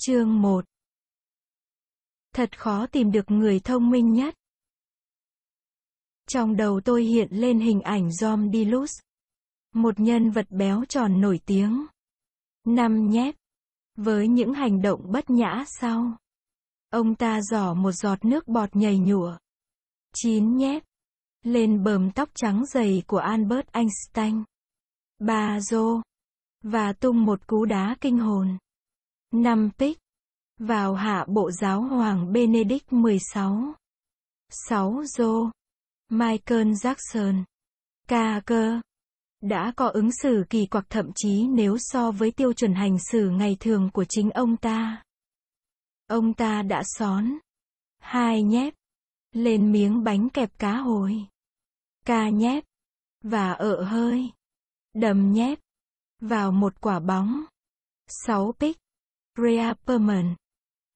Chương 1 Thật khó tìm được người thông minh nhất. Trong đầu tôi hiện lên hình ảnh John Dilus, một nhân vật béo tròn nổi tiếng. Năm nhét với những hành động bất nhã sau. Ông ta giỏ một giọt nước bọt nhầy nhụa. Chín nhét lên bờm tóc trắng dày của Albert Einstein. Ba rô, và tung một cú đá kinh hồn năm Tích vào hạ bộ giáo hoàng Benedict 16. 6 Joe, Michael Jackson, ca cơ, đã có ứng xử kỳ quặc thậm chí nếu so với tiêu chuẩn hành xử ngày thường của chính ông ta. Ông ta đã xón, hai nhép, lên miếng bánh kẹp cá hồi, ca nhép, và ợ hơi, đầm nhép, vào một quả bóng, sáu pick Rhea Perman.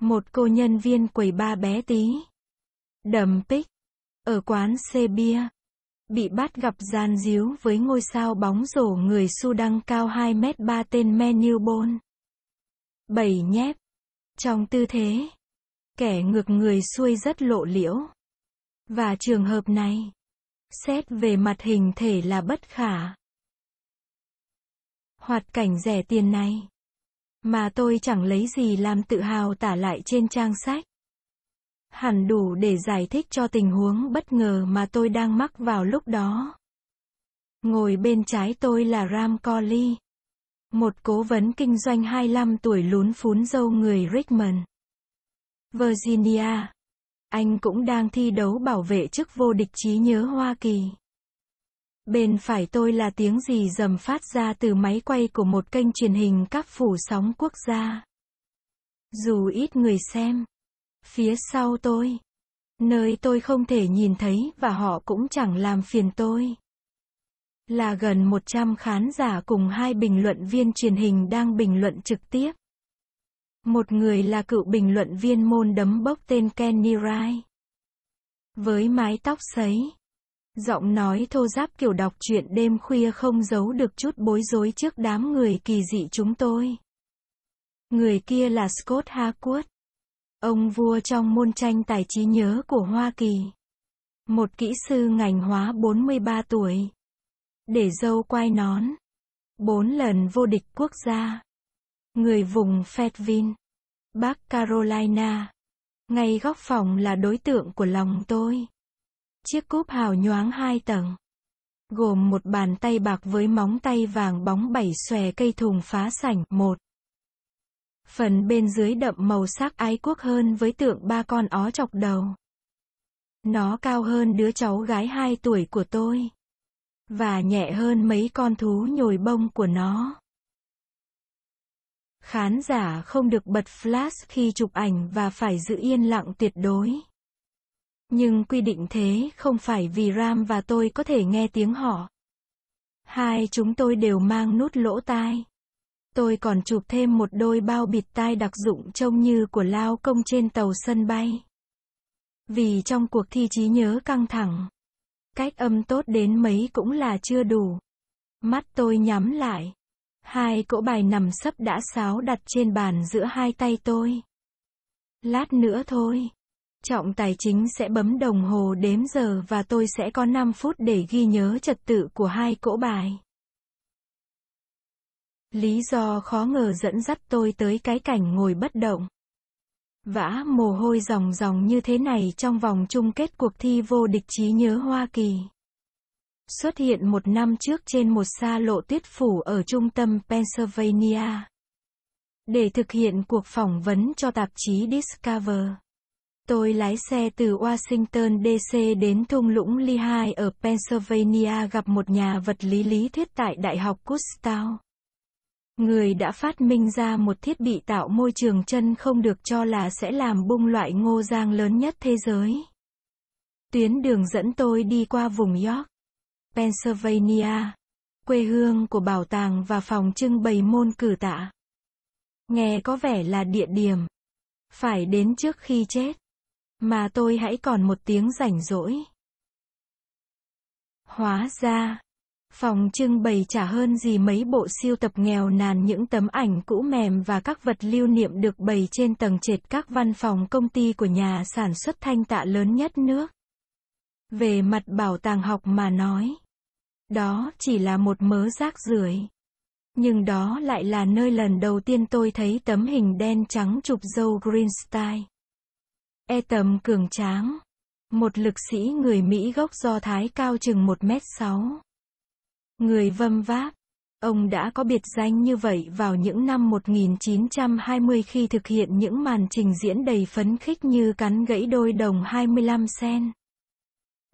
Một cô nhân viên quầy ba bé tí. Đầm pích Ở quán xe bia. Bị bắt gặp gian díu với ngôi sao bóng rổ người Sudan cao 2 m ba tên Menu Bon. Bảy nhép. Trong tư thế. Kẻ ngược người xuôi rất lộ liễu. Và trường hợp này. Xét về mặt hình thể là bất khả hoạt cảnh rẻ tiền này. Mà tôi chẳng lấy gì làm tự hào tả lại trên trang sách. Hẳn đủ để giải thích cho tình huống bất ngờ mà tôi đang mắc vào lúc đó. Ngồi bên trái tôi là Ram Coley, một cố vấn kinh doanh 25 tuổi lún phún dâu người Richmond, Virginia. Anh cũng đang thi đấu bảo vệ chức vô địch trí nhớ Hoa Kỳ. Bên phải tôi là tiếng gì dầm phát ra từ máy quay của một kênh truyền hình cáp phủ sóng quốc gia. Dù ít người xem, phía sau tôi, nơi tôi không thể nhìn thấy và họ cũng chẳng làm phiền tôi. Là gần 100 khán giả cùng hai bình luận viên truyền hình đang bình luận trực tiếp. Một người là cựu bình luận viên môn đấm bốc tên Kenny Rai. Với mái tóc sấy Giọng nói thô giáp kiểu đọc truyện đêm khuya không giấu được chút bối rối trước đám người kỳ dị chúng tôi. Người kia là Scott Harcourt, ông vua trong môn tranh tài trí nhớ của Hoa Kỳ. Một kỹ sư ngành hóa 43 tuổi. Để dâu quai nón. Bốn lần vô địch quốc gia. Người vùng Fayetteville, Bắc Carolina. Ngay góc phòng là đối tượng của lòng tôi. Chiếc cúp hào nhoáng hai tầng. Gồm một bàn tay bạc với móng tay vàng bóng bảy xòe cây thùng phá sảnh. Một. Phần bên dưới đậm màu sắc ái quốc hơn với tượng ba con ó chọc đầu. Nó cao hơn đứa cháu gái hai tuổi của tôi. Và nhẹ hơn mấy con thú nhồi bông của nó. Khán giả không được bật flash khi chụp ảnh và phải giữ yên lặng tuyệt đối. Nhưng quy định thế không phải vì Ram và tôi có thể nghe tiếng họ. Hai chúng tôi đều mang nút lỗ tai. Tôi còn chụp thêm một đôi bao bịt tai đặc dụng trông như của lao công trên tàu sân bay. Vì trong cuộc thi trí nhớ căng thẳng, cách âm tốt đến mấy cũng là chưa đủ. Mắt tôi nhắm lại. Hai cỗ bài nằm sấp đã sáo đặt trên bàn giữa hai tay tôi. Lát nữa thôi. Trọng tài chính sẽ bấm đồng hồ đếm giờ và tôi sẽ có 5 phút để ghi nhớ trật tự của hai cỗ bài. Lý do khó ngờ dẫn dắt tôi tới cái cảnh ngồi bất động. Vã mồ hôi ròng ròng như thế này trong vòng chung kết cuộc thi vô địch trí nhớ Hoa Kỳ. Xuất hiện một năm trước trên một xa lộ tuyết phủ ở trung tâm Pennsylvania. Để thực hiện cuộc phỏng vấn cho tạp chí Discover. Tôi lái xe từ Washington DC đến thung lũng Lehigh ở Pennsylvania gặp một nhà vật lý lý thuyết tại Đại học Kutztown. Người đã phát minh ra một thiết bị tạo môi trường chân không được cho là sẽ làm bung loại ngô giang lớn nhất thế giới. Tuyến đường dẫn tôi đi qua vùng York, Pennsylvania, quê hương của bảo tàng và phòng trưng bày môn cử tạ. Nghe có vẻ là địa điểm. Phải đến trước khi chết. Mà tôi hãy còn một tiếng rảnh rỗi. Hóa ra, phòng trưng bày chả hơn gì mấy bộ siêu tập nghèo nàn những tấm ảnh cũ mềm và các vật lưu niệm được bày trên tầng trệt các văn phòng công ty của nhà sản xuất thanh tạ lớn nhất nước. Về mặt bảo tàng học mà nói, đó chỉ là một mớ rác rưởi. Nhưng đó lại là nơi lần đầu tiên tôi thấy tấm hình đen trắng chụp dâu Greenstein. E tầm cường tráng. Một lực sĩ người Mỹ gốc do Thái cao chừng 1m6. Người vâm váp. Ông đã có biệt danh như vậy vào những năm 1920 khi thực hiện những màn trình diễn đầy phấn khích như cắn gãy đôi đồng 25 sen.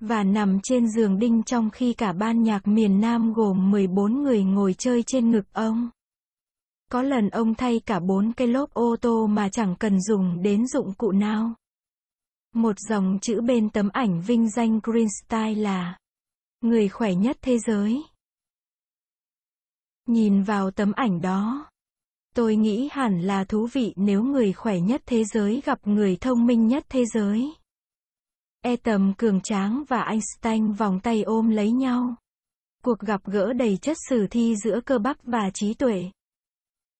Và nằm trên giường đinh trong khi cả ban nhạc miền Nam gồm 14 người ngồi chơi trên ngực ông. Có lần ông thay cả bốn cây lốp ô tô mà chẳng cần dùng đến dụng cụ nào. Một dòng chữ bên tấm ảnh vinh danh Greenstein là Người khỏe nhất thế giới. Nhìn vào tấm ảnh đó, tôi nghĩ hẳn là thú vị nếu người khỏe nhất thế giới gặp người thông minh nhất thế giới. E tầm cường tráng và Einstein vòng tay ôm lấy nhau. Cuộc gặp gỡ đầy chất sử thi giữa cơ bắp và trí tuệ.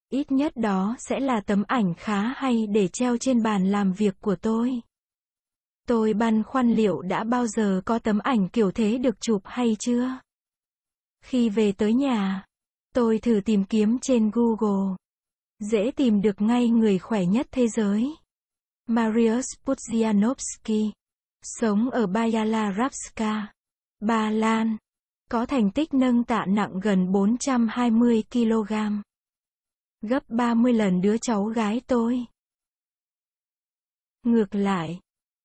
Ít nhất đó sẽ là tấm ảnh khá hay để treo trên bàn làm việc của tôi. Tôi băn khoăn liệu đã bao giờ có tấm ảnh kiểu thế được chụp hay chưa? Khi về tới nhà, tôi thử tìm kiếm trên Google. Dễ tìm được ngay người khỏe nhất thế giới. Mariusz Pudzianowski, sống ở Bajala Rapska, Ba Lan, có thành tích nâng tạ nặng gần 420 kg, gấp 30 lần đứa cháu gái tôi. Ngược lại,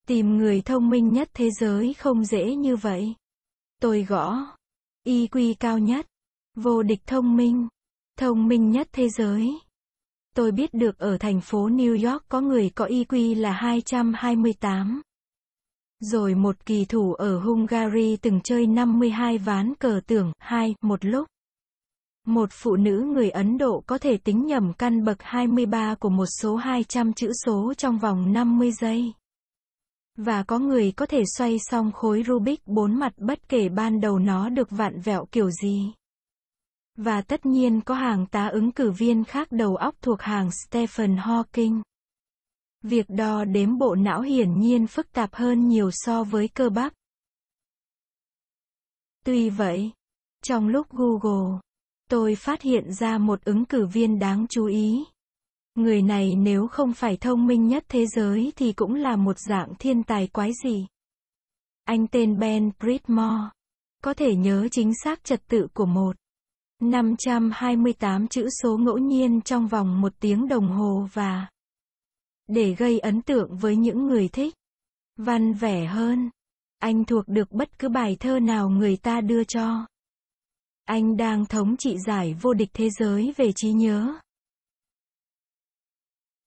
Tìm người thông minh nhất thế giới không dễ như vậy. Tôi gõ. IQ cao nhất. Vô địch thông minh. Thông minh nhất thế giới. Tôi biết được ở thành phố New York có người có IQ là 228. Rồi một kỳ thủ ở Hungary từng chơi 52 ván cờ tưởng, hai, một lúc. Một phụ nữ người Ấn Độ có thể tính nhầm căn bậc 23 của một số 200 chữ số trong vòng 50 giây. Và có người có thể xoay xong khối Rubik bốn mặt bất kể ban đầu nó được vặn vẹo kiểu gì. Và tất nhiên có hàng tá ứng cử viên khác đầu óc thuộc hàng Stephen Hawking. Việc đo đếm bộ não hiển nhiên phức tạp hơn nhiều so với cơ bắp. Tuy vậy, trong lúc Google, tôi phát hiện ra một ứng cử viên đáng chú ý. Người này nếu không phải thông minh nhất thế giới thì cũng là một dạng thiên tài quái gì. Anh tên Ben Pridmore. Có thể nhớ chính xác trật tự của một. 528 chữ số ngẫu nhiên trong vòng một tiếng đồng hồ và để gây ấn tượng với những người thích văn vẻ hơn anh thuộc được bất cứ bài thơ nào người ta đưa cho anh đang thống trị giải vô địch thế giới về trí nhớ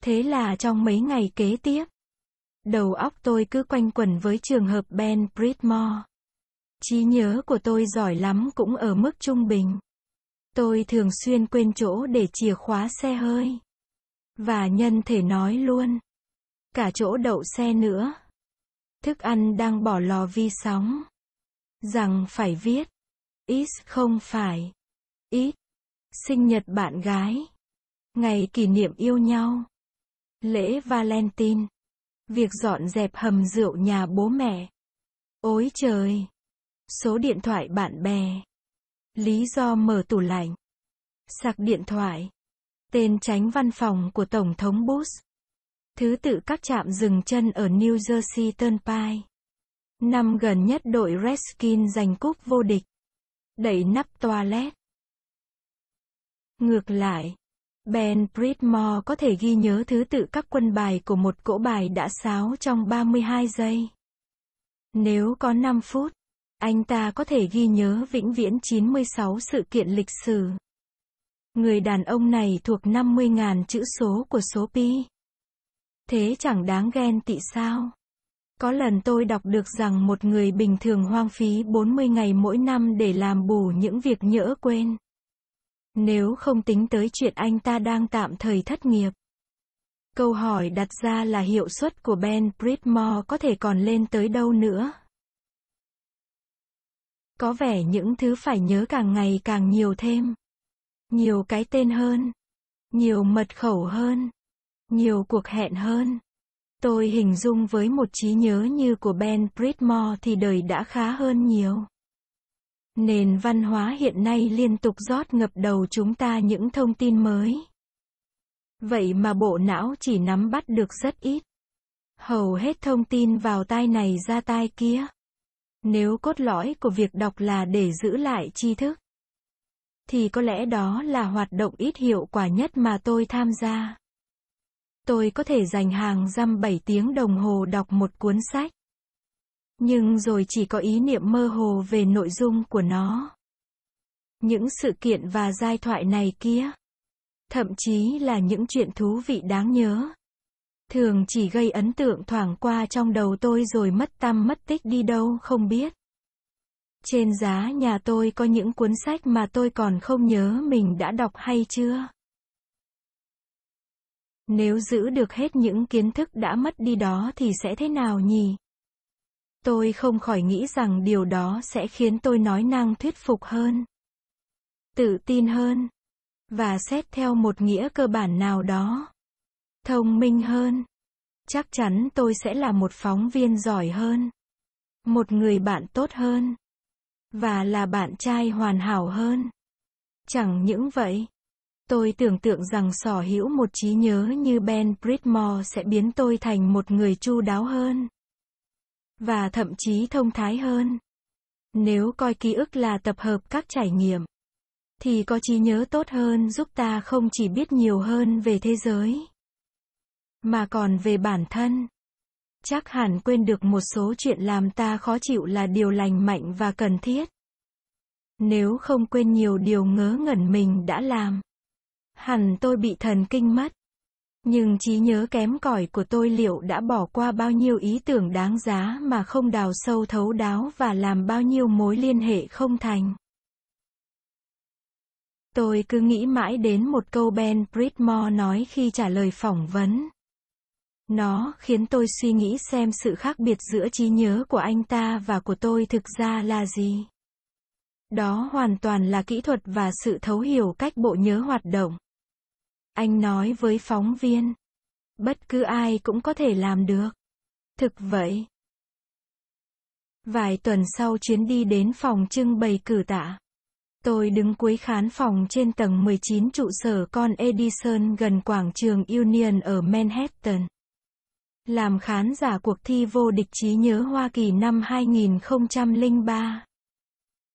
Thế là trong mấy ngày kế tiếp, đầu óc tôi cứ quanh quẩn với trường hợp Ben Britmore. Trí nhớ của tôi giỏi lắm cũng ở mức trung bình. Tôi thường xuyên quên chỗ để chìa khóa xe hơi. Và nhân thể nói luôn. Cả chỗ đậu xe nữa. Thức ăn đang bỏ lò vi sóng. Rằng phải viết. ít không phải. Ít. Sinh nhật bạn gái. Ngày kỷ niệm yêu nhau. Lễ Valentine. Việc dọn dẹp hầm rượu nhà bố mẹ. Ôi trời. Số điện thoại bạn bè. Lý do mở tủ lạnh. Sạc điện thoại. Tên tránh văn phòng của Tổng thống Bush. Thứ tự các trạm dừng chân ở New Jersey Turnpike. Năm gần nhất đội Redskins giành cúp vô địch. Đẩy nắp toilet. Ngược lại, Ben Pridmore có thể ghi nhớ thứ tự các quân bài của một cỗ bài đã sáo trong 32 giây. Nếu có 5 phút, anh ta có thể ghi nhớ vĩnh viễn 96 sự kiện lịch sử. Người đàn ông này thuộc 50.000 chữ số của số pi. Thế chẳng đáng ghen tị sao? Có lần tôi đọc được rằng một người bình thường hoang phí 40 ngày mỗi năm để làm bù những việc nhỡ quên. Nếu không tính tới chuyện anh ta đang tạm thời thất nghiệp. Câu hỏi đặt ra là hiệu suất của Ben Britmore có thể còn lên tới đâu nữa? Có vẻ những thứ phải nhớ càng ngày càng nhiều thêm. Nhiều cái tên hơn. Nhiều mật khẩu hơn. Nhiều cuộc hẹn hơn. Tôi hình dung với một trí nhớ như của Ben Britmore thì đời đã khá hơn nhiều. Nền văn hóa hiện nay liên tục rót ngập đầu chúng ta những thông tin mới. Vậy mà bộ não chỉ nắm bắt được rất ít. Hầu hết thông tin vào tai này ra tai kia. Nếu cốt lõi của việc đọc là để giữ lại tri thức, thì có lẽ đó là hoạt động ít hiệu quả nhất mà tôi tham gia. Tôi có thể dành hàng răm bảy tiếng đồng hồ đọc một cuốn sách nhưng rồi chỉ có ý niệm mơ hồ về nội dung của nó. Những sự kiện và giai thoại này kia, thậm chí là những chuyện thú vị đáng nhớ, thường chỉ gây ấn tượng thoảng qua trong đầu tôi rồi mất tâm mất tích đi đâu không biết. Trên giá nhà tôi có những cuốn sách mà tôi còn không nhớ mình đã đọc hay chưa. Nếu giữ được hết những kiến thức đã mất đi đó thì sẽ thế nào nhỉ? Tôi không khỏi nghĩ rằng điều đó sẽ khiến tôi nói năng thuyết phục hơn, tự tin hơn, và xét theo một nghĩa cơ bản nào đó. Thông minh hơn. Chắc chắn tôi sẽ là một phóng viên giỏi hơn, một người bạn tốt hơn, và là bạn trai hoàn hảo hơn. Chẳng những vậy. Tôi tưởng tượng rằng sở hữu một trí nhớ như Ben Bridmore sẽ biến tôi thành một người chu đáo hơn và thậm chí thông thái hơn. Nếu coi ký ức là tập hợp các trải nghiệm, thì có trí nhớ tốt hơn giúp ta không chỉ biết nhiều hơn về thế giới, mà còn về bản thân. Chắc hẳn quên được một số chuyện làm ta khó chịu là điều lành mạnh và cần thiết. Nếu không quên nhiều điều ngớ ngẩn mình đã làm, hẳn tôi bị thần kinh mất. Nhưng trí nhớ kém cỏi của tôi liệu đã bỏ qua bao nhiêu ý tưởng đáng giá mà không đào sâu thấu đáo và làm bao nhiêu mối liên hệ không thành. Tôi cứ nghĩ mãi đến một câu Ben Britmore nói khi trả lời phỏng vấn. Nó khiến tôi suy nghĩ xem sự khác biệt giữa trí nhớ của anh ta và của tôi thực ra là gì. Đó hoàn toàn là kỹ thuật và sự thấu hiểu cách bộ nhớ hoạt động. Anh nói với phóng viên, bất cứ ai cũng có thể làm được. Thực vậy. Vài tuần sau chuyến đi đến phòng trưng bày cử tạ. Tôi đứng cuối khán phòng trên tầng 19 trụ sở con Edison gần quảng trường Union ở Manhattan. Làm khán giả cuộc thi vô địch trí nhớ Hoa Kỳ năm 2003.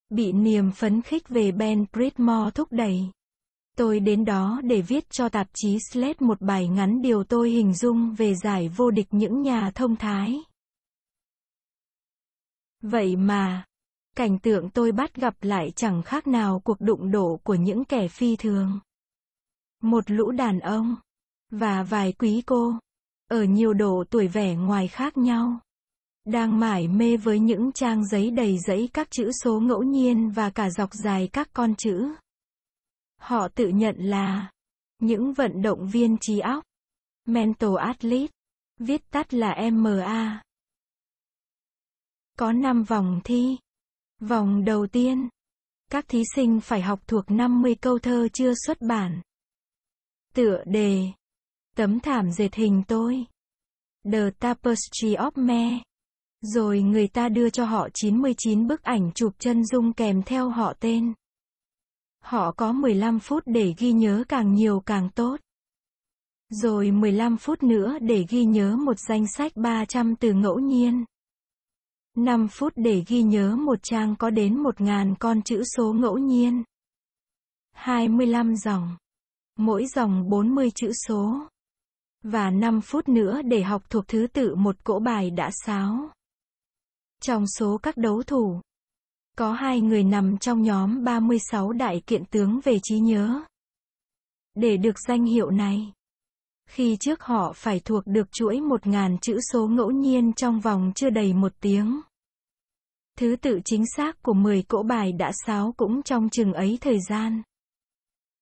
Bị niềm phấn khích về Ben Pridmore thúc đẩy. Tôi đến đó để viết cho tạp chí Slate một bài ngắn điều tôi hình dung về giải vô địch những nhà thông thái. Vậy mà, cảnh tượng tôi bắt gặp lại chẳng khác nào cuộc đụng độ của những kẻ phi thường. Một lũ đàn ông, và vài quý cô, ở nhiều độ tuổi vẻ ngoài khác nhau, đang mải mê với những trang giấy đầy dẫy các chữ số ngẫu nhiên và cả dọc dài các con chữ. Họ tự nhận là những vận động viên trí óc, mental athlete, viết tắt là MA. Có 5 vòng thi. Vòng đầu tiên, các thí sinh phải học thuộc 50 câu thơ chưa xuất bản. Tựa đề, tấm thảm dệt hình tôi, The Tapestry of Me. Rồi người ta đưa cho họ 99 bức ảnh chụp chân dung kèm theo họ tên. Họ có 15 phút để ghi nhớ càng nhiều càng tốt. Rồi 15 phút nữa để ghi nhớ một danh sách 300 từ ngẫu nhiên. 5 phút để ghi nhớ một trang có đến 1.000 con chữ số ngẫu nhiên. 25 dòng. Mỗi dòng 40 chữ số. Và 5 phút nữa để học thuộc thứ tự một cỗ bài đã sáo. Trong số các đấu thủ, có hai người nằm trong nhóm 36 đại kiện tướng về trí nhớ. Để được danh hiệu này, khi trước họ phải thuộc được chuỗi 1.000 chữ số ngẫu nhiên trong vòng chưa đầy một tiếng. Thứ tự chính xác của 10 cỗ bài đã sáo cũng trong chừng ấy thời gian.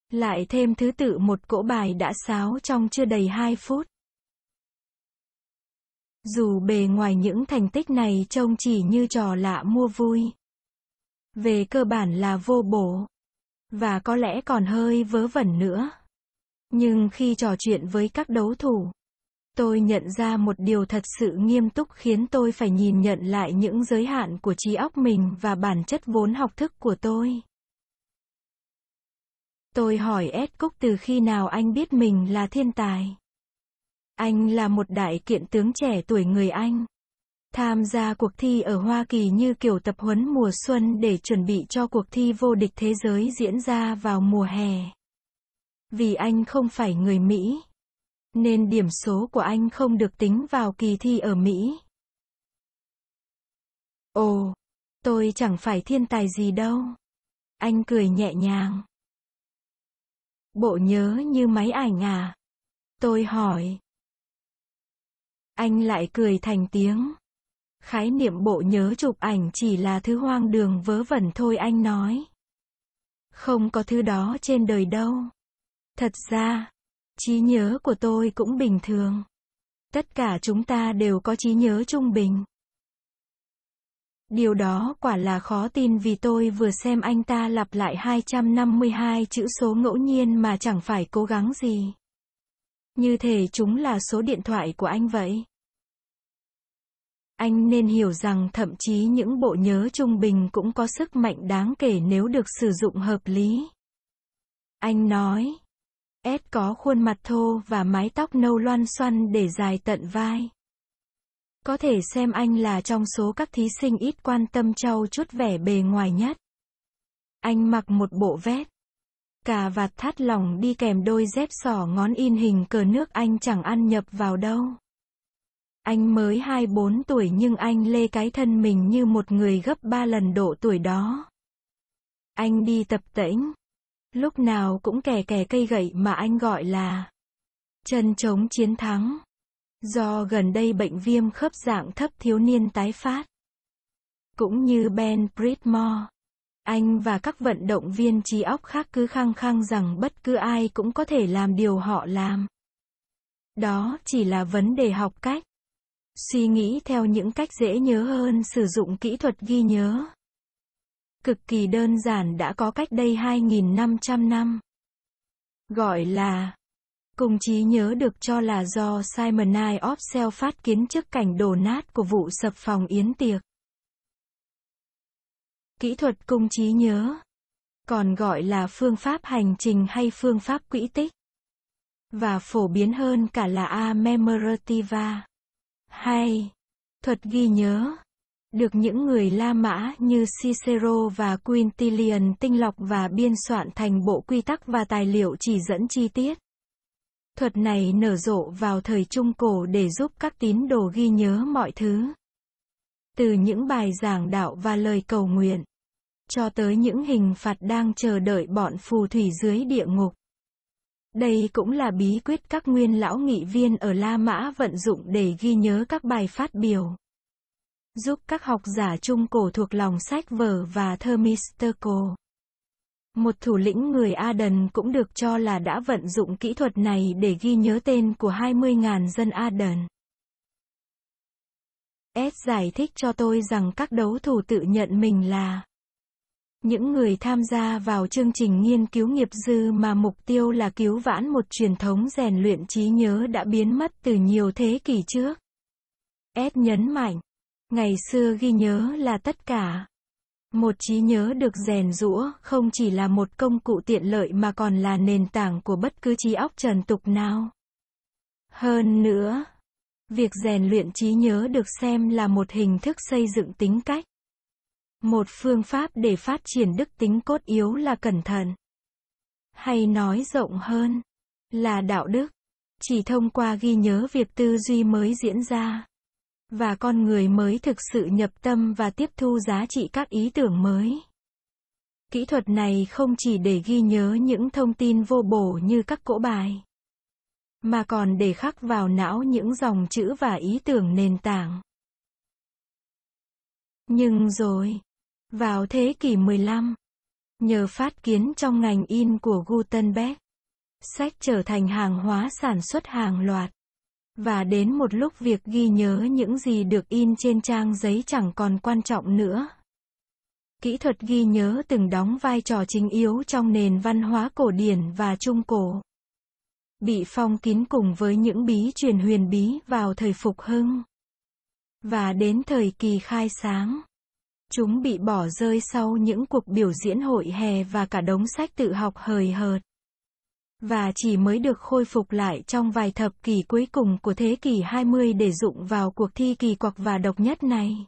Lại thêm thứ tự một cỗ bài đã sáo trong chưa đầy 2 phút. Dù bề ngoài những thành tích này trông chỉ như trò lạ mua vui. Về cơ bản là vô bổ. Và có lẽ còn hơi vớ vẩn nữa. Nhưng khi trò chuyện với các đấu thủ, tôi nhận ra một điều thật sự nghiêm túc khiến tôi phải nhìn nhận lại những giới hạn của trí óc mình và bản chất vốn học thức của tôi. Tôi hỏi Ed Cúc từ khi nào anh biết mình là thiên tài. Anh là một đại kiện tướng trẻ tuổi người Anh. Tham gia cuộc thi ở Hoa Kỳ như kiểu tập huấn mùa xuân để chuẩn bị cho cuộc thi vô địch thế giới diễn ra vào mùa hè. Vì anh không phải người Mỹ, nên điểm số của anh không được tính vào kỳ thi ở Mỹ. Ồ, tôi chẳng phải thiên tài gì đâu. Anh cười nhẹ nhàng. Bộ nhớ như máy ảnh à? Tôi hỏi. Anh lại cười thành tiếng. Khái niệm bộ nhớ chụp ảnh chỉ là thứ hoang đường vớ vẩn thôi anh nói. Không có thứ đó trên đời đâu. Thật ra, trí nhớ của tôi cũng bình thường. Tất cả chúng ta đều có trí nhớ trung bình. Điều đó quả là khó tin vì tôi vừa xem anh ta lặp lại 252 chữ số ngẫu nhiên mà chẳng phải cố gắng gì. Như thể chúng là số điện thoại của anh vậy. Anh nên hiểu rằng thậm chí những bộ nhớ trung bình cũng có sức mạnh đáng kể nếu được sử dụng hợp lý. Anh nói, Ed có khuôn mặt thô và mái tóc nâu loan xoăn để dài tận vai. Có thể xem anh là trong số các thí sinh ít quan tâm trau chút vẻ bề ngoài nhất. Anh mặc một bộ vest, cà vạt thắt lỏng đi kèm đôi dép sỏ ngón in hình cờ nước anh chẳng ăn nhập vào đâu. Anh mới 24 tuổi nhưng anh lê cái thân mình như một người gấp 3 lần độ tuổi đó. Anh đi tập tễnh. Lúc nào cũng kè kè cây gậy mà anh gọi là chân chống chiến thắng. Do gần đây bệnh viêm khớp dạng thấp thiếu niên tái phát. Cũng như Ben Britmore. Anh và các vận động viên trí óc khác cứ khăng khăng rằng bất cứ ai cũng có thể làm điều họ làm. Đó chỉ là vấn đề học cách suy nghĩ theo những cách dễ nhớ hơn sử dụng kỹ thuật ghi nhớ. Cực kỳ đơn giản đã có cách đây 2.500 năm. Gọi là Cùng trí nhớ được cho là do Simon I Opsell phát kiến trước cảnh đổ nát của vụ sập phòng yến tiệc. Kỹ thuật cung trí nhớ còn gọi là phương pháp hành trình hay phương pháp quỹ tích và phổ biến hơn cả là amemerativa. Hay, thuật ghi nhớ, được những người La Mã như Cicero và Quintilian tinh lọc và biên soạn thành bộ quy tắc và tài liệu chỉ dẫn chi tiết. Thuật này nở rộ vào thời Trung Cổ để giúp các tín đồ ghi nhớ mọi thứ. Từ những bài giảng đạo và lời cầu nguyện, cho tới những hình phạt đang chờ đợi bọn phù thủy dưới địa ngục. Đây cũng là bí quyết các nguyên lão nghị viên ở La Mã vận dụng để ghi nhớ các bài phát biểu. Giúp các học giả trung cổ thuộc lòng sách vở và thơ Thermistical. Một thủ lĩnh người Aden cũng được cho là đã vận dụng kỹ thuật này để ghi nhớ tên của 20.000 dân Aden. S giải thích cho tôi rằng các đấu thủ tự nhận mình là những người tham gia vào chương trình nghiên cứu nghiệp dư mà mục tiêu là cứu vãn một truyền thống rèn luyện trí nhớ đã biến mất từ nhiều thế kỷ trước. S nhấn mạnh, ngày xưa ghi nhớ là tất cả. Một trí nhớ được rèn rũa không chỉ là một công cụ tiện lợi mà còn là nền tảng của bất cứ trí óc trần tục nào. Hơn nữa, việc rèn luyện trí nhớ được xem là một hình thức xây dựng tính cách một phương pháp để phát triển đức tính cốt yếu là cẩn thận. Hay nói rộng hơn, là đạo đức. Chỉ thông qua ghi nhớ việc tư duy mới diễn ra. Và con người mới thực sự nhập tâm và tiếp thu giá trị các ý tưởng mới. Kỹ thuật này không chỉ để ghi nhớ những thông tin vô bổ như các cỗ bài, mà còn để khắc vào não những dòng chữ và ý tưởng nền tảng. Nhưng rồi, vào thế kỷ 15, nhờ phát kiến trong ngành in của Gutenberg, sách trở thành hàng hóa sản xuất hàng loạt. Và đến một lúc việc ghi nhớ những gì được in trên trang giấy chẳng còn quan trọng nữa. Kỹ thuật ghi nhớ từng đóng vai trò chính yếu trong nền văn hóa cổ điển và trung cổ. Bị phong kín cùng với những bí truyền huyền bí vào thời phục hưng. Và đến thời kỳ khai sáng Chúng bị bỏ rơi sau những cuộc biểu diễn hội hè và cả đống sách tự học hời hợt. Và chỉ mới được khôi phục lại trong vài thập kỷ cuối cùng của thế kỷ 20 để dụng vào cuộc thi kỳ quặc và độc nhất này.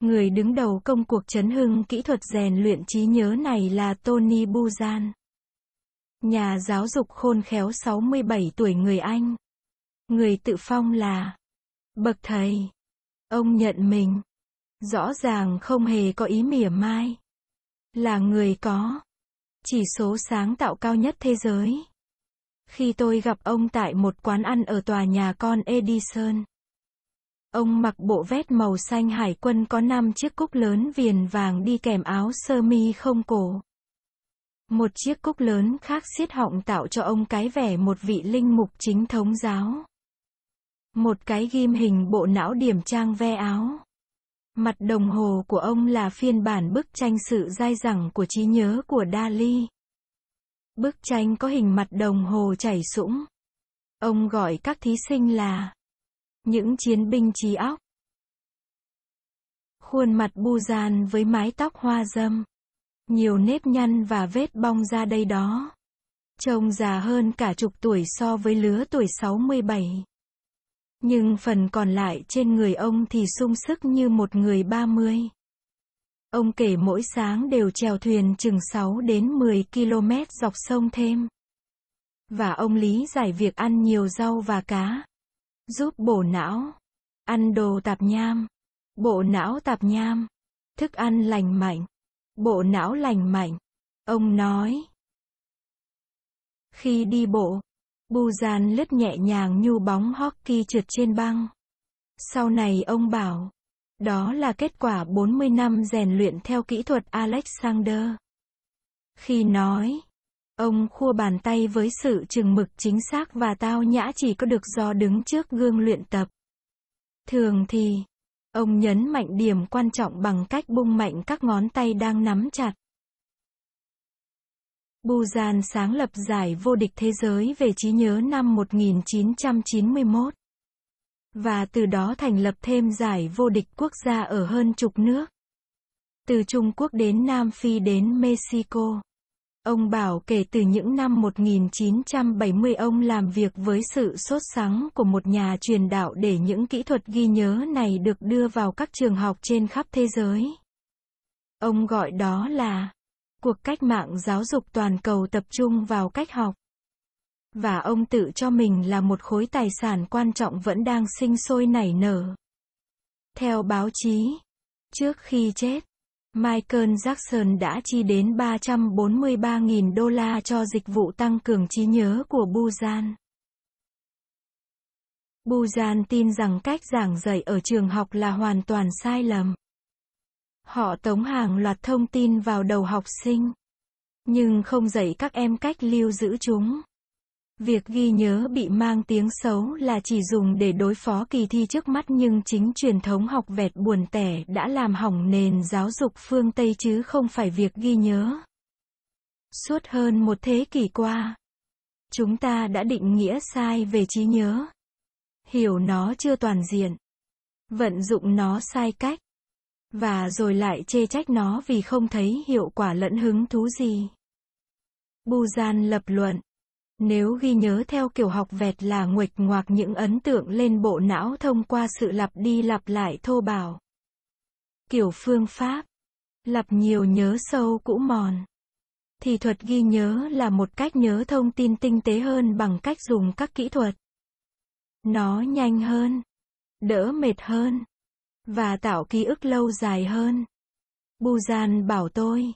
Người đứng đầu công cuộc chấn hưng kỹ thuật rèn luyện trí nhớ này là Tony Buzan. Nhà giáo dục khôn khéo 67 tuổi người Anh. Người tự phong là Bậc thầy. Ông nhận mình Rõ ràng không hề có ý mỉa mai. Là người có chỉ số sáng tạo cao nhất thế giới. Khi tôi gặp ông tại một quán ăn ở tòa nhà con Edison. Ông mặc bộ vest màu xanh hải quân có năm chiếc cúc lớn viền vàng đi kèm áo sơ mi không cổ. Một chiếc cúc lớn khác siết họng tạo cho ông cái vẻ một vị linh mục chính thống giáo. Một cái ghim hình bộ não điểm trang ve áo. Mặt đồng hồ của ông là phiên bản bức tranh sự dai dẳng của trí nhớ của Dali. Bức tranh có hình mặt đồng hồ chảy sũng. Ông gọi các thí sinh là những chiến binh trí óc. Khuôn mặt bu gian với mái tóc hoa dâm. Nhiều nếp nhăn và vết bong ra đây đó. Trông già hơn cả chục tuổi so với lứa tuổi 67. Nhưng phần còn lại trên người ông thì sung sức như một người ba mươi. Ông kể mỗi sáng đều chèo thuyền chừng 6 đến 10 km dọc sông thêm. Và ông lý giải việc ăn nhiều rau và cá. Giúp bổ não. Ăn đồ tạp nham. Bộ não tạp nham. Thức ăn lành mạnh. Bộ não lành mạnh. Ông nói. Khi đi bộ, Bujan lướt nhẹ nhàng nhu bóng hockey trượt trên băng. Sau này ông bảo, đó là kết quả 40 năm rèn luyện theo kỹ thuật Alexander. Khi nói, ông khua bàn tay với sự chừng mực chính xác và tao nhã chỉ có được do đứng trước gương luyện tập. Thường thì, ông nhấn mạnh điểm quan trọng bằng cách bung mạnh các ngón tay đang nắm chặt. Busan sáng lập giải vô địch thế giới về trí nhớ năm 1991. Và từ đó thành lập thêm giải vô địch quốc gia ở hơn chục nước. Từ Trung Quốc đến Nam Phi đến Mexico. Ông bảo kể từ những năm 1970 ông làm việc với sự sốt sắng của một nhà truyền đạo để những kỹ thuật ghi nhớ này được đưa vào các trường học trên khắp thế giới. Ông gọi đó là Cuộc cách mạng giáo dục toàn cầu tập trung vào cách học. Và ông tự cho mình là một khối tài sản quan trọng vẫn đang sinh sôi nảy nở. Theo báo chí, trước khi chết, Michael Jackson đã chi đến 343.000 đô la cho dịch vụ tăng cường trí nhớ của Busan. Busan tin rằng cách giảng dạy ở trường học là hoàn toàn sai lầm. Họ tống hàng loạt thông tin vào đầu học sinh, nhưng không dạy các em cách lưu giữ chúng. Việc ghi nhớ bị mang tiếng xấu là chỉ dùng để đối phó kỳ thi trước mắt nhưng chính truyền thống học vẹt buồn tẻ đã làm hỏng nền giáo dục phương Tây chứ không phải việc ghi nhớ. Suốt hơn một thế kỷ qua, chúng ta đã định nghĩa sai về trí nhớ. Hiểu nó chưa toàn diện. Vận dụng nó sai cách. Và rồi lại chê trách nó vì không thấy hiệu quả lẫn hứng thú gì. Bu Bujan lập luận. Nếu ghi nhớ theo kiểu học vẹt là nguệch ngoạc những ấn tượng lên bộ não thông qua sự lặp đi lặp lại thô bào. Kiểu phương pháp. Lặp nhiều nhớ sâu cũ mòn. Thì thuật ghi nhớ là một cách nhớ thông tin tinh tế hơn bằng cách dùng các kỹ thuật. Nó nhanh hơn. Đỡ mệt hơn và tạo ký ức lâu dài hơn. Bujan bảo tôi.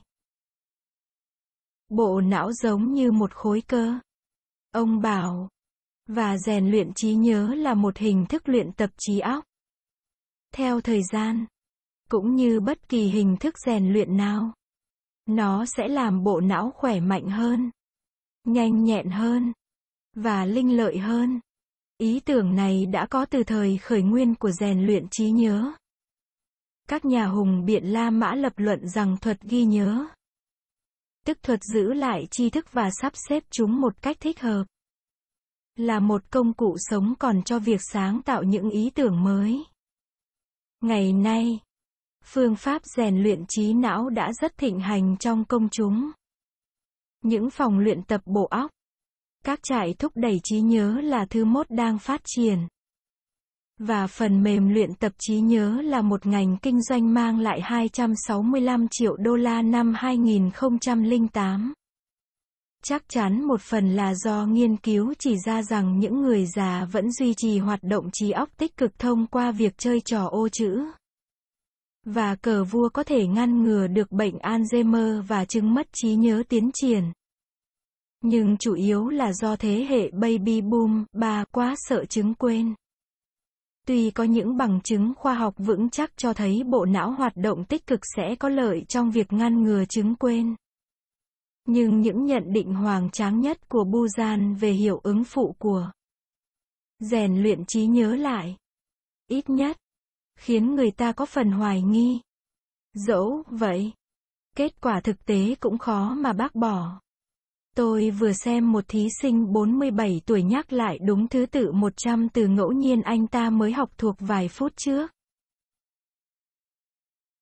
Bộ não giống như một khối cơ. Ông bảo. Và rèn luyện trí nhớ là một hình thức luyện tập trí óc. Theo thời gian, cũng như bất kỳ hình thức rèn luyện nào, nó sẽ làm bộ não khỏe mạnh hơn, nhanh nhẹn hơn và linh lợi hơn. Ý tưởng này đã có từ thời khởi nguyên của rèn luyện trí nhớ. Các nhà hùng biện La Mã lập luận rằng thuật ghi nhớ, tức thuật giữ lại tri thức và sắp xếp chúng một cách thích hợp, là một công cụ sống còn cho việc sáng tạo những ý tưởng mới. Ngày nay, phương pháp rèn luyện trí não đã rất thịnh hành trong công chúng. Những phòng luyện tập bộ óc, các trại thúc đẩy trí nhớ là thứ mốt đang phát triển. Và phần mềm luyện tập trí nhớ là một ngành kinh doanh mang lại 265 triệu đô la năm 2008. Chắc chắn một phần là do nghiên cứu chỉ ra rằng những người già vẫn duy trì hoạt động trí óc tích cực thông qua việc chơi trò ô chữ. Và cờ vua có thể ngăn ngừa được bệnh Alzheimer và chứng mất trí nhớ tiến triển. Nhưng chủ yếu là do thế hệ baby boom, bà quá sợ chứng quên. Tuy có những bằng chứng khoa học vững chắc cho thấy bộ não hoạt động tích cực sẽ có lợi trong việc ngăn ngừa chứng quên. Nhưng những nhận định hoàng tráng nhất của Bujan về hiệu ứng phụ của rèn luyện trí nhớ lại, ít nhất, khiến người ta có phần hoài nghi. Dẫu vậy, kết quả thực tế cũng khó mà bác bỏ. Tôi vừa xem một thí sinh 47 tuổi nhắc lại đúng thứ tự 100 từ ngẫu nhiên anh ta mới học thuộc vài phút trước.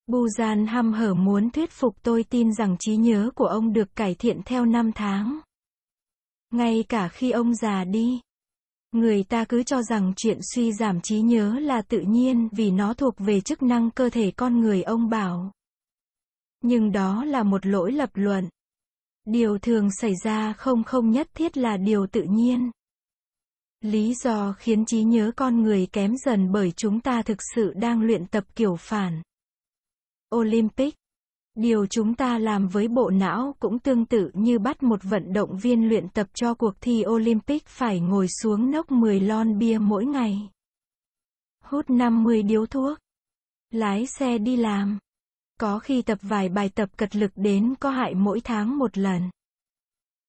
Bujan hăm hở muốn thuyết phục tôi tin rằng trí nhớ của ông được cải thiện theo năm tháng. Ngay cả khi ông già đi, người ta cứ cho rằng chuyện suy giảm trí nhớ là tự nhiên vì nó thuộc về chức năng cơ thể con người ông bảo. Nhưng đó là một lỗi lập luận. Điều thường xảy ra không không nhất thiết là điều tự nhiên. Lý do khiến trí nhớ con người kém dần bởi chúng ta thực sự đang luyện tập kiểu phản. Olympic Điều chúng ta làm với bộ não cũng tương tự như bắt một vận động viên luyện tập cho cuộc thi Olympic phải ngồi xuống nốc 10 lon bia mỗi ngày. Hút 50 điếu thuốc. Lái xe đi làm. Có khi tập vài bài tập cật lực đến có hại mỗi tháng một lần.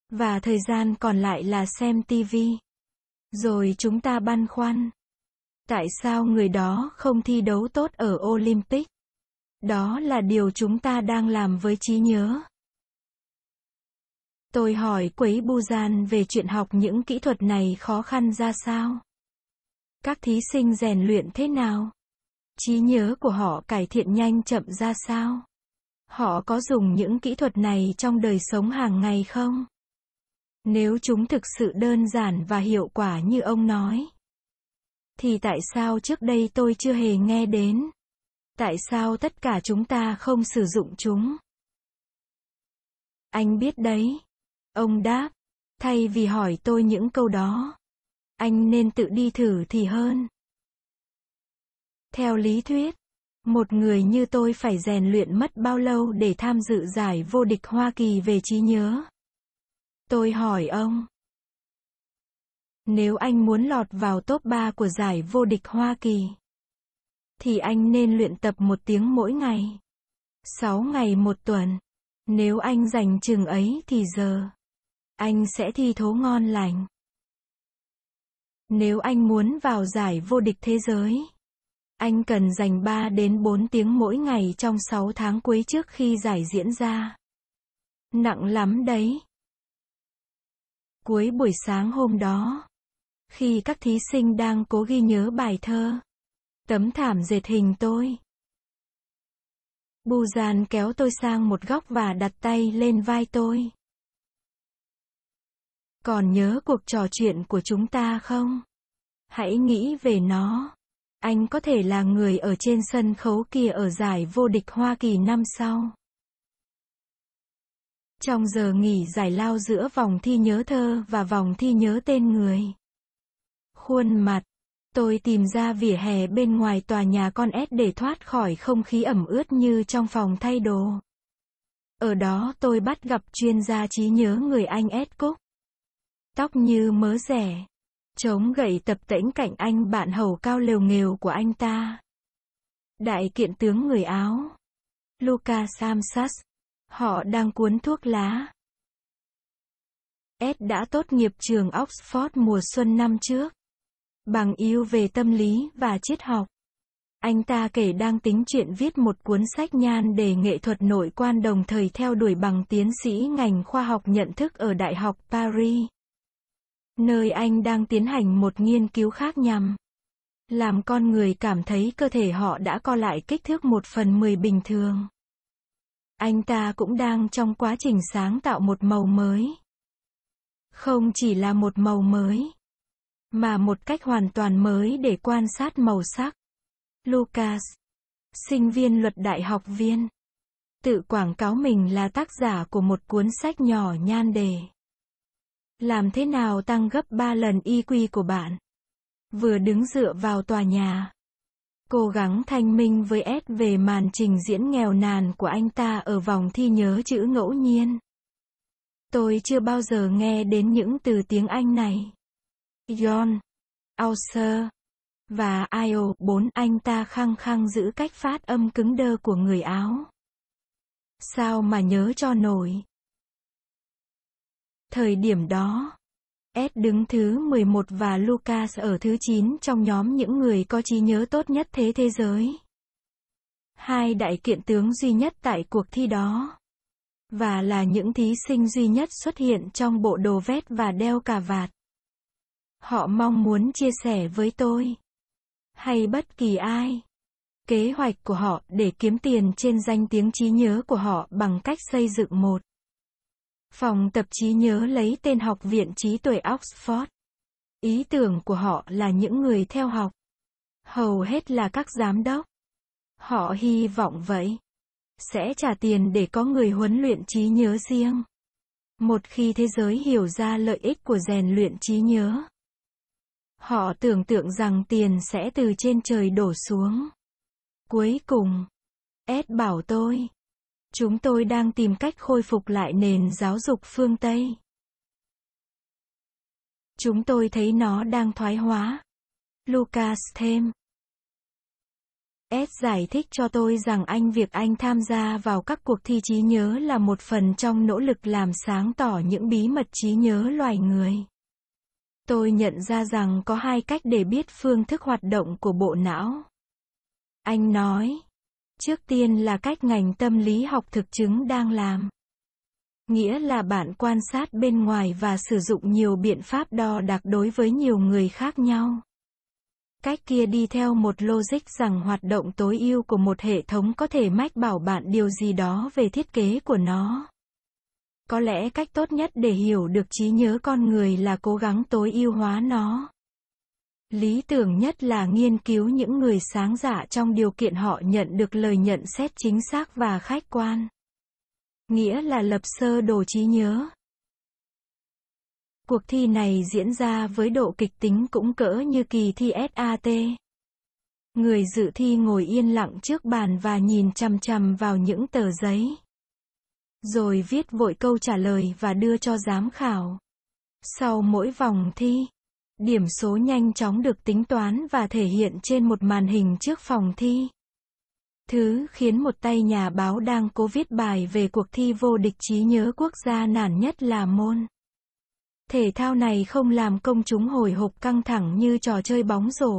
Và thời gian còn lại là xem tivi. Rồi chúng ta băn khoăn. Tại sao người đó không thi đấu tốt ở Olympic? Đó là điều chúng ta đang làm với trí nhớ. Tôi hỏi Quấy buzan về chuyện học những kỹ thuật này khó khăn ra sao? Các thí sinh rèn luyện thế nào? trí nhớ của họ cải thiện nhanh chậm ra sao? Họ có dùng những kỹ thuật này trong đời sống hàng ngày không? Nếu chúng thực sự đơn giản và hiệu quả như ông nói, thì tại sao trước đây tôi chưa hề nghe đến? Tại sao tất cả chúng ta không sử dụng chúng? Anh biết đấy. Ông đáp, thay vì hỏi tôi những câu đó, anh nên tự đi thử thì hơn. Theo lý thuyết, một người như tôi phải rèn luyện mất bao lâu để tham dự giải vô địch Hoa Kỳ về trí nhớ? Tôi hỏi ông. Nếu anh muốn lọt vào top 3 của giải vô địch Hoa Kỳ, thì anh nên luyện tập một tiếng mỗi ngày. 6 ngày một tuần. Nếu anh dành chừng ấy thì giờ, anh sẽ thi thố ngon lành. Nếu anh muốn vào giải vô địch thế giới, anh cần dành 3 đến 4 tiếng mỗi ngày trong 6 tháng cuối trước khi giải diễn ra. Nặng lắm đấy. Cuối buổi sáng hôm đó, khi các thí sinh đang cố ghi nhớ bài thơ, tấm thảm dệt hình tôi. Bù Bujan kéo tôi sang một góc và đặt tay lên vai tôi. Còn nhớ cuộc trò chuyện của chúng ta không? Hãy nghĩ về nó. Anh có thể là người ở trên sân khấu kia ở giải vô địch Hoa Kỳ năm sau. Trong giờ nghỉ giải lao giữa vòng thi nhớ thơ và vòng thi nhớ tên người. Khuôn mặt. Tôi tìm ra vỉa hè bên ngoài tòa nhà con S để thoát khỏi không khí ẩm ướt như trong phòng thay đồ. Ở đó tôi bắt gặp chuyên gia trí nhớ người anh S Cúc. Tóc như mớ rẻ, Chống gậy tập tễnh cạnh anh bạn hầu cao lều nghều của anh ta. Đại kiện tướng người Áo. Luca Samsas. Họ đang cuốn thuốc lá. Ed đã tốt nghiệp trường Oxford mùa xuân năm trước. Bằng yêu về tâm lý và triết học. Anh ta kể đang tính chuyện viết một cuốn sách nhan đề nghệ thuật nội quan đồng thời theo đuổi bằng tiến sĩ ngành khoa học nhận thức ở Đại học Paris nơi anh đang tiến hành một nghiên cứu khác nhằm làm con người cảm thấy cơ thể họ đã co lại kích thước một phần mười bình thường. Anh ta cũng đang trong quá trình sáng tạo một màu mới. Không chỉ là một màu mới, mà một cách hoàn toàn mới để quan sát màu sắc. Lucas, sinh viên luật đại học viên, tự quảng cáo mình là tác giả của một cuốn sách nhỏ nhan đề. Làm thế nào tăng gấp 3 lần IQ của bạn? Vừa đứng dựa vào tòa nhà. Cố gắng thanh minh với S về màn trình diễn nghèo nàn của anh ta ở vòng thi nhớ chữ ngẫu nhiên. Tôi chưa bao giờ nghe đến những từ tiếng Anh này. John, Auser và IO Bốn anh ta khăng khăng giữ cách phát âm cứng đơ của người Áo. Sao mà nhớ cho nổi? Thời điểm đó, ed đứng thứ 11 và Lucas ở thứ 9 trong nhóm những người có trí nhớ tốt nhất thế thế giới. Hai đại kiện tướng duy nhất tại cuộc thi đó. Và là những thí sinh duy nhất xuất hiện trong bộ đồ vest và đeo cà vạt. Họ mong muốn chia sẻ với tôi. Hay bất kỳ ai. Kế hoạch của họ để kiếm tiền trên danh tiếng trí nhớ của họ bằng cách xây dựng một Phòng tập trí nhớ lấy tên Học viện Trí tuệ Oxford. Ý tưởng của họ là những người theo học. Hầu hết là các giám đốc. Họ hy vọng vậy. Sẽ trả tiền để có người huấn luyện trí nhớ riêng. Một khi thế giới hiểu ra lợi ích của rèn luyện trí nhớ. Họ tưởng tượng rằng tiền sẽ từ trên trời đổ xuống. Cuối cùng, Ed bảo tôi, Chúng tôi đang tìm cách khôi phục lại nền giáo dục phương Tây. Chúng tôi thấy nó đang thoái hóa. Lucas thêm. Ed giải thích cho tôi rằng anh việc anh tham gia vào các cuộc thi trí nhớ là một phần trong nỗ lực làm sáng tỏ những bí mật trí nhớ loài người. Tôi nhận ra rằng có hai cách để biết phương thức hoạt động của bộ não. Anh nói, Trước tiên là cách ngành tâm lý học thực chứng đang làm. Nghĩa là bạn quan sát bên ngoài và sử dụng nhiều biện pháp đo đạc đối với nhiều người khác nhau. Cách kia đi theo một logic rằng hoạt động tối ưu của một hệ thống có thể mách bảo bạn điều gì đó về thiết kế của nó. Có lẽ cách tốt nhất để hiểu được trí nhớ con người là cố gắng tối ưu hóa nó. Lý tưởng nhất là nghiên cứu những người sáng giả trong điều kiện họ nhận được lời nhận xét chính xác và khách quan. Nghĩa là lập sơ đồ trí nhớ. Cuộc thi này diễn ra với độ kịch tính cũng cỡ như kỳ thi SAT. Người dự thi ngồi yên lặng trước bàn và nhìn chằm chằm vào những tờ giấy. Rồi viết vội câu trả lời và đưa cho giám khảo. Sau mỗi vòng thi, Điểm số nhanh chóng được tính toán và thể hiện trên một màn hình trước phòng thi. Thứ khiến một tay nhà báo đang cố viết bài về cuộc thi vô địch trí nhớ quốc gia nản nhất là môn. Thể thao này không làm công chúng hồi hộp căng thẳng như trò chơi bóng rổ.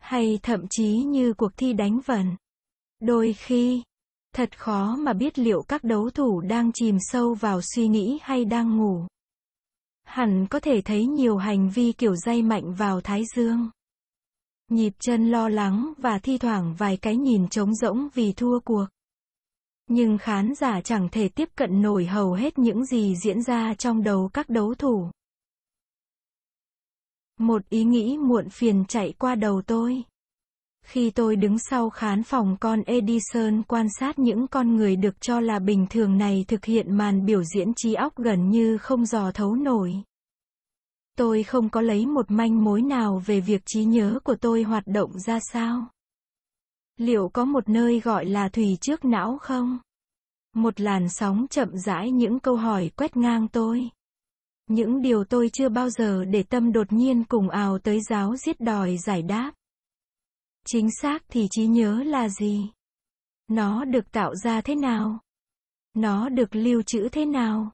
Hay thậm chí như cuộc thi đánh vần. Đôi khi, thật khó mà biết liệu các đấu thủ đang chìm sâu vào suy nghĩ hay đang ngủ hẳn có thể thấy nhiều hành vi kiểu dây mạnh vào thái dương. Nhịp chân lo lắng và thi thoảng vài cái nhìn trống rỗng vì thua cuộc. Nhưng khán giả chẳng thể tiếp cận nổi hầu hết những gì diễn ra trong đầu các đấu thủ. Một ý nghĩ muộn phiền chạy qua đầu tôi. Khi tôi đứng sau khán phòng con Edison quan sát những con người được cho là bình thường này thực hiện màn biểu diễn trí óc gần như không dò thấu nổi. Tôi không có lấy một manh mối nào về việc trí nhớ của tôi hoạt động ra sao. Liệu có một nơi gọi là thủy trước não không? Một làn sóng chậm rãi những câu hỏi quét ngang tôi. Những điều tôi chưa bao giờ để tâm đột nhiên cùng ào tới giáo giết đòi giải đáp chính xác thì trí nhớ là gì nó được tạo ra thế nào nó được lưu trữ thế nào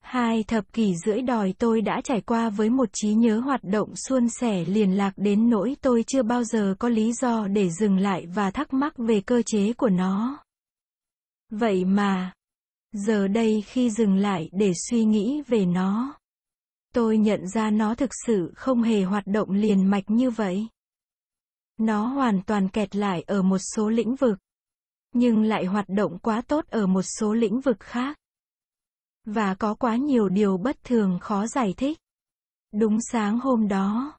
hai thập kỷ rưỡi đòi tôi đã trải qua với một trí nhớ hoạt động suôn sẻ liền lạc đến nỗi tôi chưa bao giờ có lý do để dừng lại và thắc mắc về cơ chế của nó vậy mà giờ đây khi dừng lại để suy nghĩ về nó tôi nhận ra nó thực sự không hề hoạt động liền mạch như vậy nó hoàn toàn kẹt lại ở một số lĩnh vực, nhưng lại hoạt động quá tốt ở một số lĩnh vực khác. Và có quá nhiều điều bất thường khó giải thích. Đúng sáng hôm đó,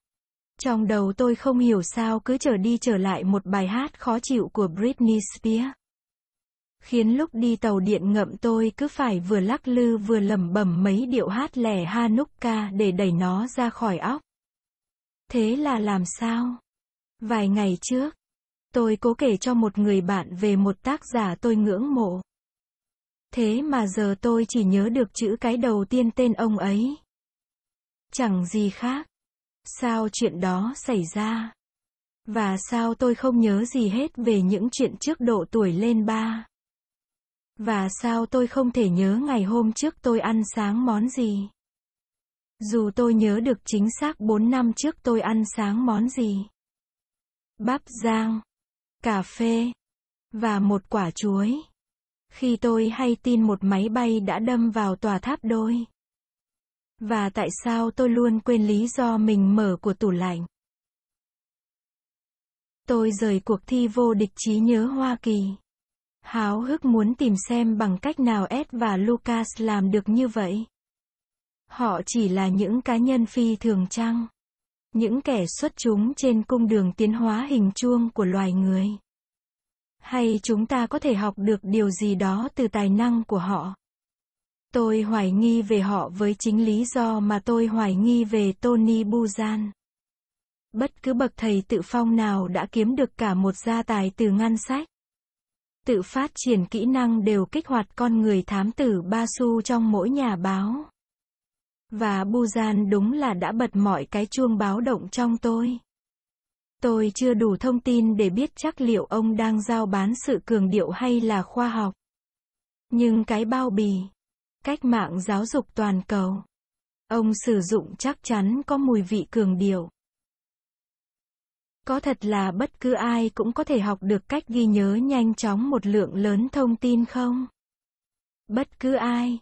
trong đầu tôi không hiểu sao cứ trở đi trở lại một bài hát khó chịu của Britney Spears. Khiến lúc đi tàu điện ngậm tôi cứ phải vừa lắc lư vừa lẩm bẩm mấy điệu hát lẻ Hanukkah để đẩy nó ra khỏi óc. Thế là làm sao? Vài ngày trước, tôi cố kể cho một người bạn về một tác giả tôi ngưỡng mộ. Thế mà giờ tôi chỉ nhớ được chữ cái đầu tiên tên ông ấy. Chẳng gì khác. Sao chuyện đó xảy ra? Và sao tôi không nhớ gì hết về những chuyện trước độ tuổi lên ba? Và sao tôi không thể nhớ ngày hôm trước tôi ăn sáng món gì? Dù tôi nhớ được chính xác 4 năm trước tôi ăn sáng món gì bắp rang, cà phê và một quả chuối. Khi tôi hay tin một máy bay đã đâm vào tòa tháp đôi. Và tại sao tôi luôn quên lý do mình mở của tủ lạnh. Tôi rời cuộc thi vô địch trí nhớ Hoa Kỳ. Háo hức muốn tìm xem bằng cách nào Ed và Lucas làm được như vậy. Họ chỉ là những cá nhân phi thường chăng? những kẻ xuất chúng trên cung đường tiến hóa hình chuông của loài người. Hay chúng ta có thể học được điều gì đó từ tài năng của họ? Tôi hoài nghi về họ với chính lý do mà tôi hoài nghi về Tony Buzan. Bất cứ bậc thầy tự phong nào đã kiếm được cả một gia tài từ ngăn sách. Tự phát triển kỹ năng đều kích hoạt con người thám tử Basu trong mỗi nhà báo. Và Busan đúng là đã bật mọi cái chuông báo động trong tôi. Tôi chưa đủ thông tin để biết chắc liệu ông đang giao bán sự cường điệu hay là khoa học. Nhưng cái bao bì, cách mạng giáo dục toàn cầu, ông sử dụng chắc chắn có mùi vị cường điệu. Có thật là bất cứ ai cũng có thể học được cách ghi nhớ nhanh chóng một lượng lớn thông tin không? Bất cứ ai.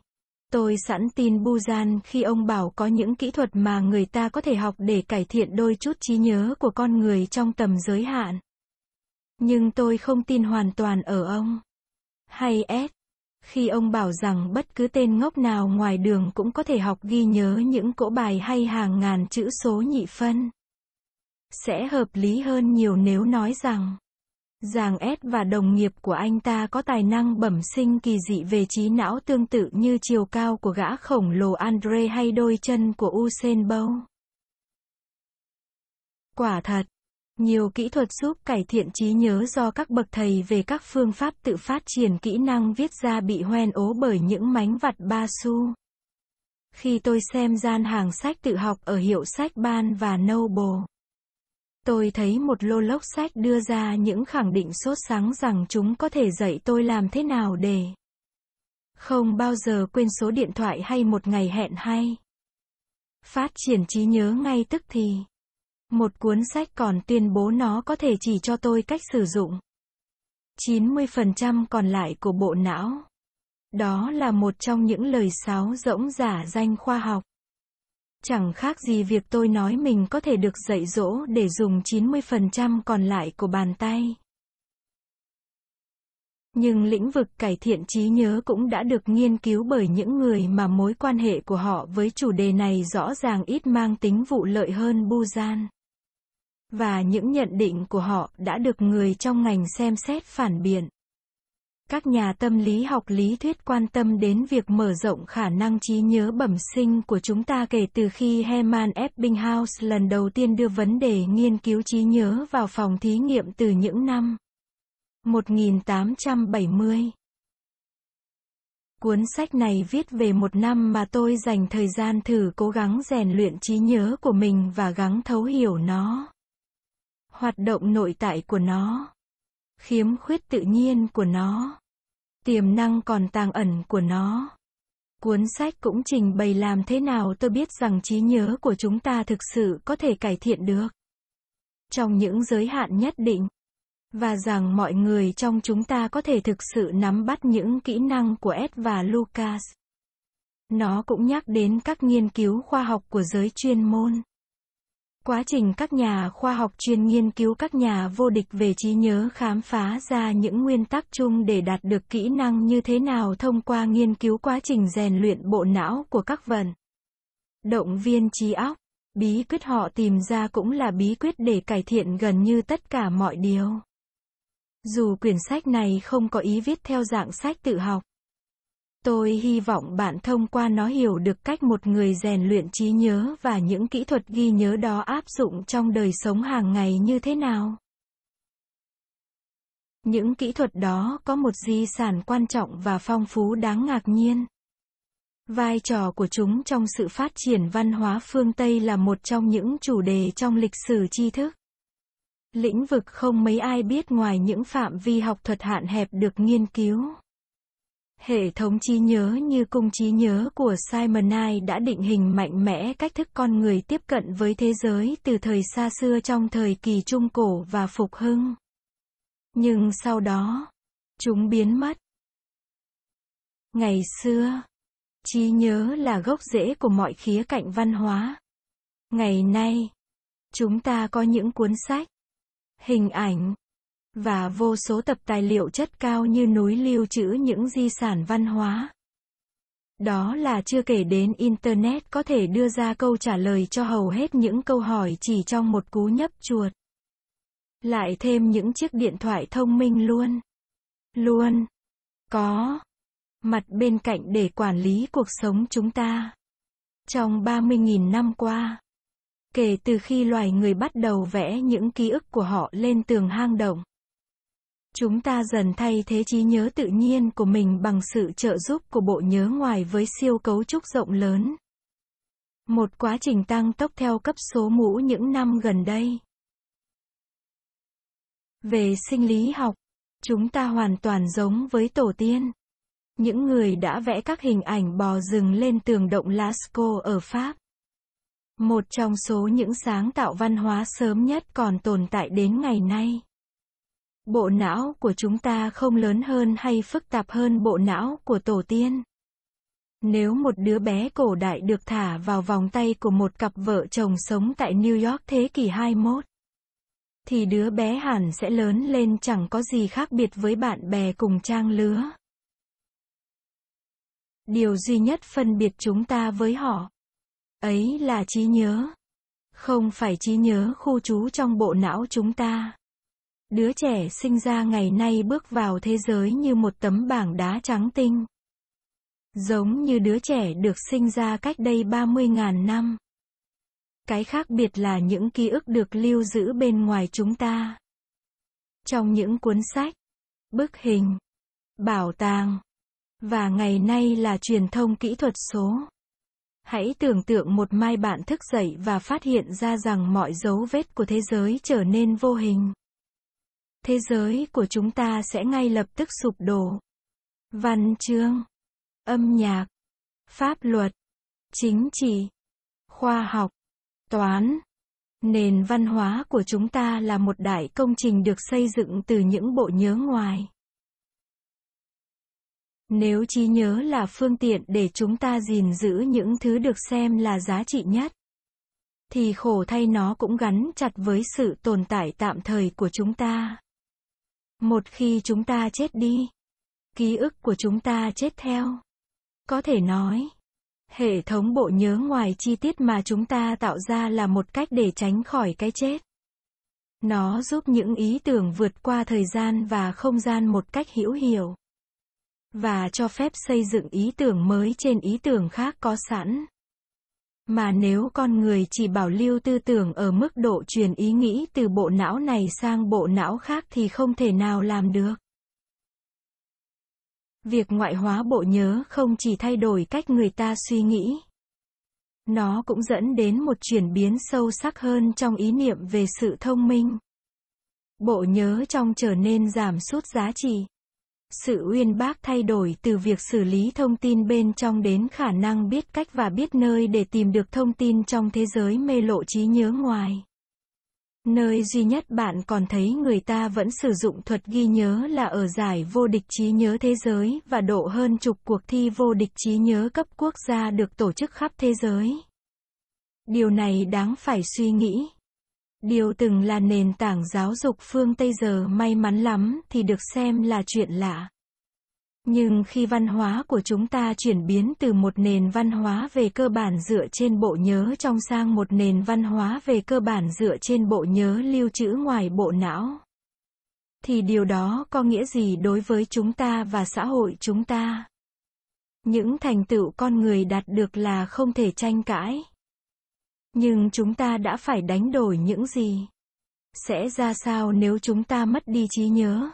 Tôi sẵn tin Bujan khi ông bảo có những kỹ thuật mà người ta có thể học để cải thiện đôi chút trí nhớ của con người trong tầm giới hạn. Nhưng tôi không tin hoàn toàn ở ông. Hay S. Khi ông bảo rằng bất cứ tên ngốc nào ngoài đường cũng có thể học ghi nhớ những cỗ bài hay hàng ngàn chữ số nhị phân. Sẽ hợp lý hơn nhiều nếu nói rằng Giàng S và đồng nghiệp của anh ta có tài năng bẩm sinh kỳ dị về trí não tương tự như chiều cao của gã khổng lồ Andre hay đôi chân của Usain Bolt. Quả thật, nhiều kỹ thuật giúp cải thiện trí nhớ do các bậc thầy về các phương pháp tự phát triển kỹ năng viết ra bị hoen ố bởi những mánh vặt ba xu. Khi tôi xem gian hàng sách tự học ở hiệu sách Ban và Noble, Tôi thấy một lô lốc sách đưa ra những khẳng định sốt sáng rằng chúng có thể dạy tôi làm thế nào để không bao giờ quên số điện thoại hay một ngày hẹn hay phát triển trí nhớ ngay tức thì. Một cuốn sách còn tuyên bố nó có thể chỉ cho tôi cách sử dụng 90% còn lại của bộ não. Đó là một trong những lời sáo rỗng giả danh khoa học. Chẳng khác gì việc tôi nói mình có thể được dạy dỗ để dùng 90% còn lại của bàn tay. Nhưng lĩnh vực cải thiện trí nhớ cũng đã được nghiên cứu bởi những người mà mối quan hệ của họ với chủ đề này rõ ràng ít mang tính vụ lợi hơn Busan. Và những nhận định của họ đã được người trong ngành xem xét phản biện các nhà tâm lý học lý thuyết quan tâm đến việc mở rộng khả năng trí nhớ bẩm sinh của chúng ta kể từ khi Hermann Ebbinghaus lần đầu tiên đưa vấn đề nghiên cứu trí nhớ vào phòng thí nghiệm từ những năm 1870. Cuốn sách này viết về một năm mà tôi dành thời gian thử cố gắng rèn luyện trí nhớ của mình và gắng thấu hiểu nó. Hoạt động nội tại của nó khiếm khuyết tự nhiên của nó, tiềm năng còn tàng ẩn của nó. Cuốn sách cũng trình bày làm thế nào tôi biết rằng trí nhớ của chúng ta thực sự có thể cải thiện được trong những giới hạn nhất định và rằng mọi người trong chúng ta có thể thực sự nắm bắt những kỹ năng của Ed và Lucas. Nó cũng nhắc đến các nghiên cứu khoa học của giới chuyên môn. Quá trình các nhà khoa học chuyên nghiên cứu các nhà vô địch về trí nhớ khám phá ra những nguyên tắc chung để đạt được kỹ năng như thế nào thông qua nghiên cứu quá trình rèn luyện bộ não của các vận Động viên trí óc, bí quyết họ tìm ra cũng là bí quyết để cải thiện gần như tất cả mọi điều. Dù quyển sách này không có ý viết theo dạng sách tự học, Tôi hy vọng bạn thông qua nó hiểu được cách một người rèn luyện trí nhớ và những kỹ thuật ghi nhớ đó áp dụng trong đời sống hàng ngày như thế nào. Những kỹ thuật đó có một di sản quan trọng và phong phú đáng ngạc nhiên. Vai trò của chúng trong sự phát triển văn hóa phương Tây là một trong những chủ đề trong lịch sử tri thức. Lĩnh vực không mấy ai biết ngoài những phạm vi học thuật hạn hẹp được nghiên cứu. Hệ thống trí nhớ như cung trí nhớ của Simonai đã định hình mạnh mẽ cách thức con người tiếp cận với thế giới từ thời xa xưa trong thời kỳ Trung Cổ và Phục Hưng. Nhưng sau đó, chúng biến mất. Ngày xưa, trí nhớ là gốc rễ của mọi khía cạnh văn hóa. Ngày nay, chúng ta có những cuốn sách, hình ảnh, và vô số tập tài liệu chất cao như núi lưu trữ những di sản văn hóa. Đó là chưa kể đến Internet có thể đưa ra câu trả lời cho hầu hết những câu hỏi chỉ trong một cú nhấp chuột. Lại thêm những chiếc điện thoại thông minh luôn. Luôn. Có. Mặt bên cạnh để quản lý cuộc sống chúng ta. Trong 30.000 năm qua. Kể từ khi loài người bắt đầu vẽ những ký ức của họ lên tường hang động. Chúng ta dần thay thế trí nhớ tự nhiên của mình bằng sự trợ giúp của bộ nhớ ngoài với siêu cấu trúc rộng lớn. Một quá trình tăng tốc theo cấp số mũ những năm gần đây. Về sinh lý học, chúng ta hoàn toàn giống với tổ tiên. Những người đã vẽ các hình ảnh bò rừng lên tường động Lascaux ở Pháp. Một trong số những sáng tạo văn hóa sớm nhất còn tồn tại đến ngày nay. Bộ não của chúng ta không lớn hơn hay phức tạp hơn bộ não của tổ tiên. Nếu một đứa bé cổ đại được thả vào vòng tay của một cặp vợ chồng sống tại New York thế kỷ 21, thì đứa bé hẳn sẽ lớn lên chẳng có gì khác biệt với bạn bè cùng trang lứa. Điều duy nhất phân biệt chúng ta với họ ấy là trí nhớ, không phải trí nhớ khu trú trong bộ não chúng ta. Đứa trẻ sinh ra ngày nay bước vào thế giới như một tấm bảng đá trắng tinh. Giống như đứa trẻ được sinh ra cách đây 30.000 năm. Cái khác biệt là những ký ức được lưu giữ bên ngoài chúng ta. Trong những cuốn sách, bức hình, bảo tàng, và ngày nay là truyền thông kỹ thuật số. Hãy tưởng tượng một mai bạn thức dậy và phát hiện ra rằng mọi dấu vết của thế giới trở nên vô hình. Thế giới của chúng ta sẽ ngay lập tức sụp đổ. Văn chương, âm nhạc, pháp luật, chính trị, khoa học, toán. Nền văn hóa của chúng ta là một đại công trình được xây dựng từ những bộ nhớ ngoài. Nếu trí nhớ là phương tiện để chúng ta gìn giữ những thứ được xem là giá trị nhất, thì khổ thay nó cũng gắn chặt với sự tồn tại tạm thời của chúng ta. Một khi chúng ta chết đi, ký ức của chúng ta chết theo. Có thể nói, hệ thống bộ nhớ ngoài chi tiết mà chúng ta tạo ra là một cách để tránh khỏi cái chết. Nó giúp những ý tưởng vượt qua thời gian và không gian một cách hữu hiệu và cho phép xây dựng ý tưởng mới trên ý tưởng khác có sẵn. Mà nếu con người chỉ bảo lưu tư tưởng ở mức độ truyền ý nghĩ từ bộ não này sang bộ não khác thì không thể nào làm được. Việc ngoại hóa bộ nhớ không chỉ thay đổi cách người ta suy nghĩ. Nó cũng dẫn đến một chuyển biến sâu sắc hơn trong ý niệm về sự thông minh. Bộ nhớ trong trở nên giảm sút giá trị sự uyên bác thay đổi từ việc xử lý thông tin bên trong đến khả năng biết cách và biết nơi để tìm được thông tin trong thế giới mê lộ trí nhớ ngoài. Nơi duy nhất bạn còn thấy người ta vẫn sử dụng thuật ghi nhớ là ở giải vô địch trí nhớ thế giới và độ hơn chục cuộc thi vô địch trí nhớ cấp quốc gia được tổ chức khắp thế giới. Điều này đáng phải suy nghĩ. Điều từng là nền tảng giáo dục phương Tây giờ may mắn lắm thì được xem là chuyện lạ. Nhưng khi văn hóa của chúng ta chuyển biến từ một nền văn hóa về cơ bản dựa trên bộ nhớ trong sang một nền văn hóa về cơ bản dựa trên bộ nhớ lưu trữ ngoài bộ não, thì điều đó có nghĩa gì đối với chúng ta và xã hội chúng ta? Những thành tựu con người đạt được là không thể tranh cãi. Nhưng chúng ta đã phải đánh đổi những gì? Sẽ ra sao nếu chúng ta mất đi trí nhớ?